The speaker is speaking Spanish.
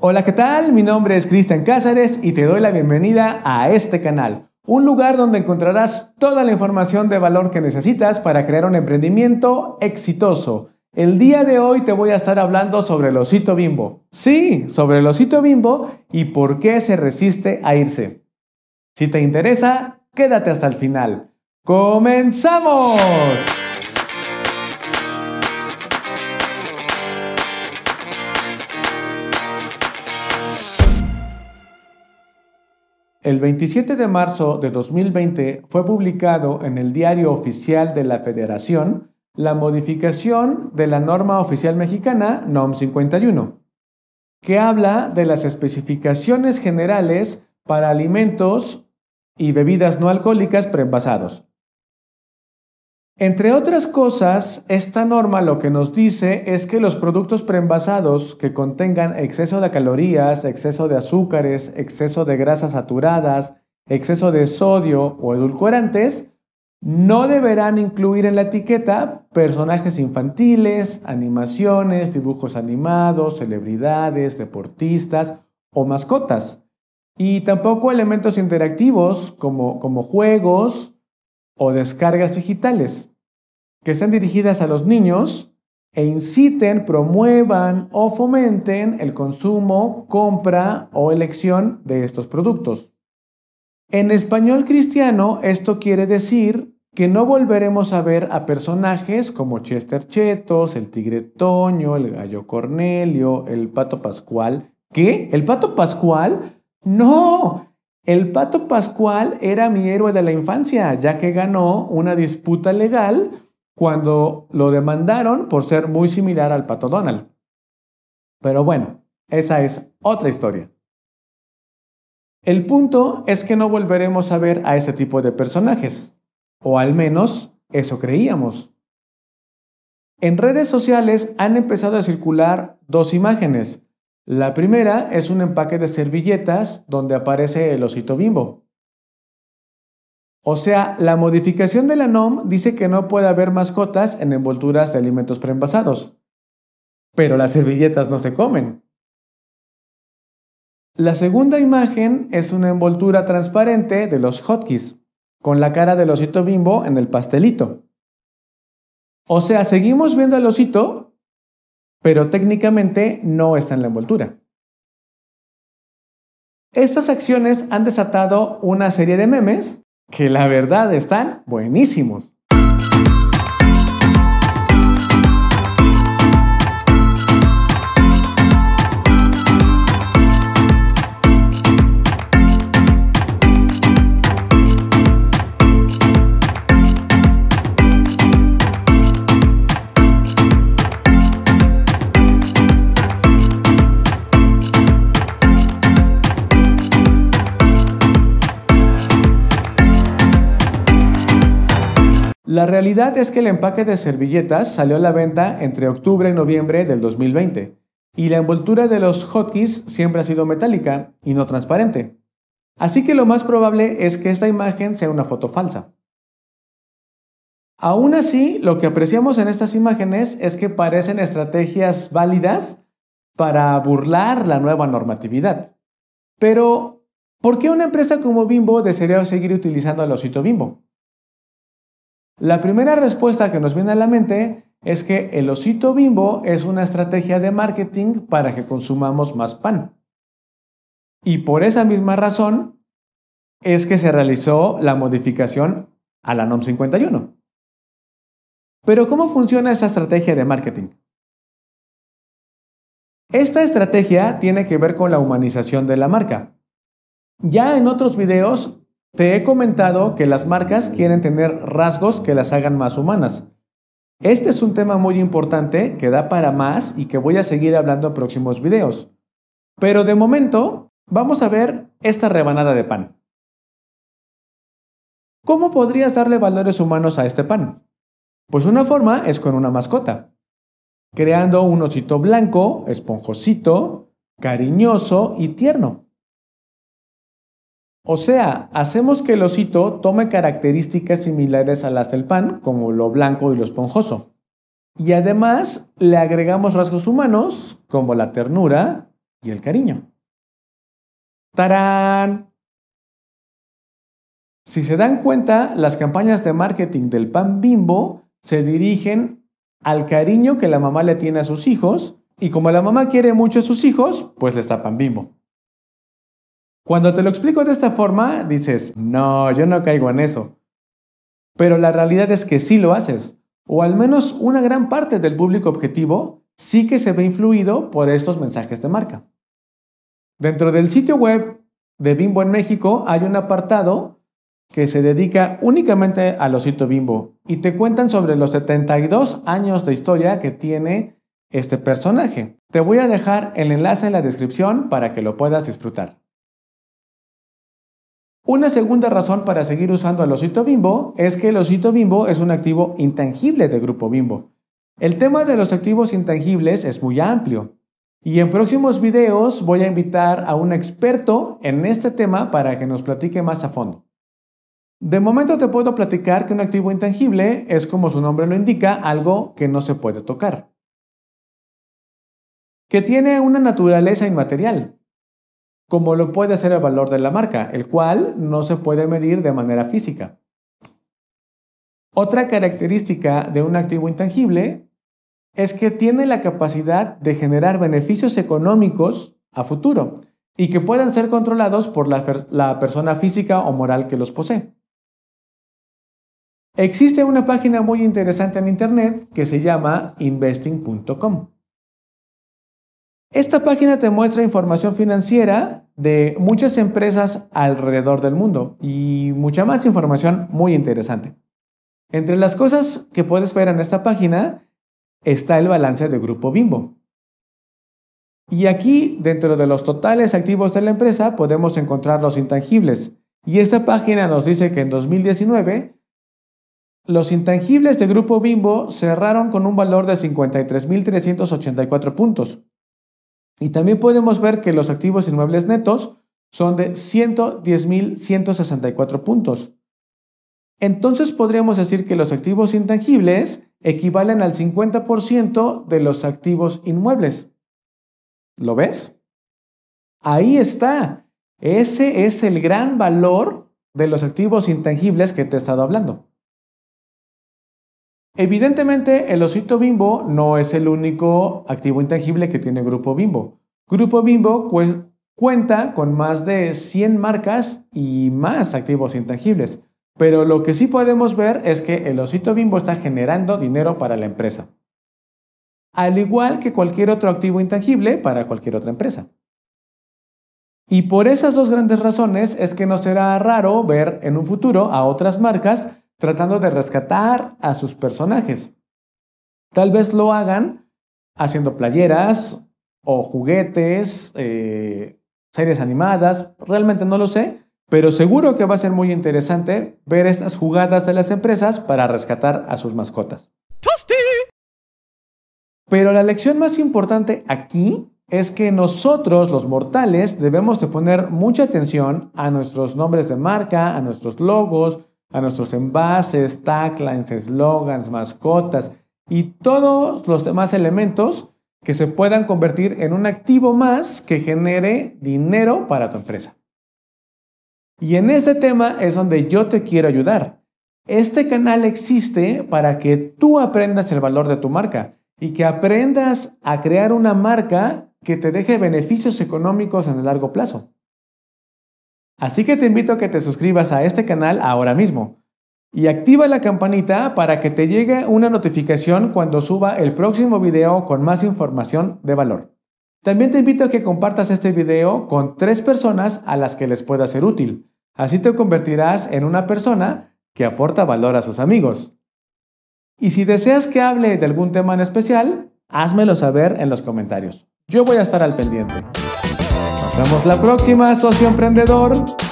Hola, ¿qué tal? Mi nombre es Cristian Cázares y te doy la bienvenida a este canal, un lugar donde encontrarás toda la información de valor que necesitas para crear un emprendimiento exitoso. El día de hoy te voy a estar hablando sobre el osito bimbo. Sí, sobre el osito bimbo y por qué se resiste a irse. Si te interesa, quédate hasta el final. ¡Comenzamos! El 27 de marzo de 2020 fue publicado en el Diario Oficial de la Federación la modificación de la norma oficial mexicana NOM 51, que habla de las especificaciones generales para alimentos y bebidas no alcohólicas preenvasados. Entre otras cosas, esta norma lo que nos dice es que los productos preenvasados que contengan exceso de calorías, exceso de azúcares, exceso de grasas saturadas, exceso de sodio o edulcorantes, no deberán incluir en la etiqueta personajes infantiles, animaciones, dibujos animados, celebridades, deportistas o mascotas. Y tampoco elementos interactivos como, como juegos, o descargas digitales que estén dirigidas a los niños e inciten, promuevan o fomenten el consumo, compra o elección de estos productos. En español cristiano esto quiere decir que no volveremos a ver a personajes como Chester Chetos, el Tigre Toño, el Gallo Cornelio, el Pato Pascual. ¿Qué? ¿El Pato Pascual? No, el pato Pascual era mi héroe de la infancia, ya que ganó una disputa legal cuando lo demandaron por ser muy similar al pato Donald. Pero bueno, esa es otra historia. El punto es que no volveremos a ver a este tipo de personajes, o al menos eso creíamos. En redes sociales han empezado a circular dos imágenes, la primera es un empaque de servilletas donde aparece el osito bimbo. O sea, la modificación de la NOM dice que no puede haber mascotas en envolturas de alimentos preenvasados. Pero las servilletas no se comen. La segunda imagen es una envoltura transparente de los hotkeys, con la cara del osito bimbo en el pastelito. O sea, seguimos viendo al osito, pero técnicamente no está en la envoltura. Estas acciones han desatado una serie de memes que la verdad están buenísimos. La realidad es que el empaque de servilletas salió a la venta entre octubre y noviembre del 2020, y la envoltura de los hotkeys siempre ha sido metálica y no transparente. Así que lo más probable es que esta imagen sea una foto falsa. Aún así, lo que apreciamos en estas imágenes es que parecen estrategias válidas para burlar la nueva normatividad. Pero, ¿por qué una empresa como Bimbo desearía seguir utilizando el osito Bimbo? La primera respuesta que nos viene a la mente es que el osito bimbo es una estrategia de marketing para que consumamos más pan. Y por esa misma razón es que se realizó la modificación a la NOM 51. Pero ¿cómo funciona esa estrategia de marketing? Esta estrategia tiene que ver con la humanización de la marca. Ya en otros videos te he comentado que las marcas quieren tener rasgos que las hagan más humanas. Este es un tema muy importante que da para más y que voy a seguir hablando en próximos videos. Pero de momento, vamos a ver esta rebanada de pan. ¿Cómo podrías darle valores humanos a este pan? Pues una forma es con una mascota, creando un osito blanco, esponjosito, cariñoso y tierno. O sea, hacemos que el osito tome características similares a las del pan, como lo blanco y lo esponjoso. Y además le agregamos rasgos humanos, como la ternura y el cariño. ¡Tarán! Si se dan cuenta, las campañas de marketing del pan bimbo se dirigen al cariño que la mamá le tiene a sus hijos, y como la mamá quiere mucho a sus hijos, pues le está pan bimbo. Cuando te lo explico de esta forma, dices, no, yo no caigo en eso. Pero la realidad es que sí lo haces, o al menos una gran parte del público objetivo sí que se ve influido por estos mensajes de marca. Dentro del sitio web de Bimbo en México hay un apartado que se dedica únicamente al osito Bimbo y te cuentan sobre los 72 años de historia que tiene este personaje. Te voy a dejar el enlace en la descripción para que lo puedas disfrutar. Una segunda razón para seguir usando el osito bimbo es que el osito bimbo es un activo intangible de Grupo Bimbo. El tema de los activos intangibles es muy amplio y en próximos videos voy a invitar a un experto en este tema para que nos platique más a fondo. De momento te puedo platicar que un activo intangible es como su nombre lo indica, algo que no se puede tocar. Que tiene una naturaleza inmaterial, como lo puede ser el valor de la marca, el cual no se puede medir de manera física. Otra característica de un activo intangible es que tiene la capacidad de generar beneficios económicos a futuro y que puedan ser controlados por la, la persona física o moral que los posee. Existe una página muy interesante en Internet que se llama investing.com. Esta página te muestra información financiera de muchas empresas alrededor del mundo y mucha más información muy interesante. Entre las cosas que puedes ver en esta página está el balance de Grupo Bimbo. Y aquí, dentro de los totales activos de la empresa, podemos encontrar los intangibles. Y esta página nos dice que en 2019 los intangibles de Grupo Bimbo cerraron con un valor de 53.384 puntos. Y también podemos ver que los activos inmuebles netos son de 110.164 puntos. Entonces podríamos decir que los activos intangibles equivalen al 50% de los activos inmuebles. ¿Lo ves? Ahí está. Ese es el gran valor de los activos intangibles que te he estado hablando. Evidentemente, el osito bimbo no es el único activo intangible que tiene Grupo Bimbo. Grupo Bimbo cuenta con más de 100 marcas y más activos intangibles, pero lo que sí podemos ver es que el osito bimbo está generando dinero para la empresa, al igual que cualquier otro activo intangible para cualquier otra empresa. Y por esas dos grandes razones es que no será raro ver en un futuro a otras marcas tratando de rescatar a sus personajes. Tal vez lo hagan haciendo playeras o juguetes, eh, series animadas, realmente no lo sé, pero seguro que va a ser muy interesante ver estas jugadas de las empresas para rescatar a sus mascotas. Pero la lección más importante aquí es que nosotros los mortales debemos de poner mucha atención a nuestros nombres de marca, a nuestros logos, a nuestros envases, taglines, slogans, mascotas y todos los demás elementos que se puedan convertir en un activo más que genere dinero para tu empresa. Y en este tema es donde yo te quiero ayudar. Este canal existe para que tú aprendas el valor de tu marca y que aprendas a crear una marca que te deje beneficios económicos en el largo plazo. Así que te invito a que te suscribas a este canal ahora mismo y activa la campanita para que te llegue una notificación cuando suba el próximo video con más información de valor. También te invito a que compartas este video con tres personas a las que les pueda ser útil. Así te convertirás en una persona que aporta valor a sus amigos. Y si deseas que hable de algún tema en especial, házmelo saber en los comentarios. Yo voy a estar al pendiente. Nos vemos la próxima, socio emprendedor.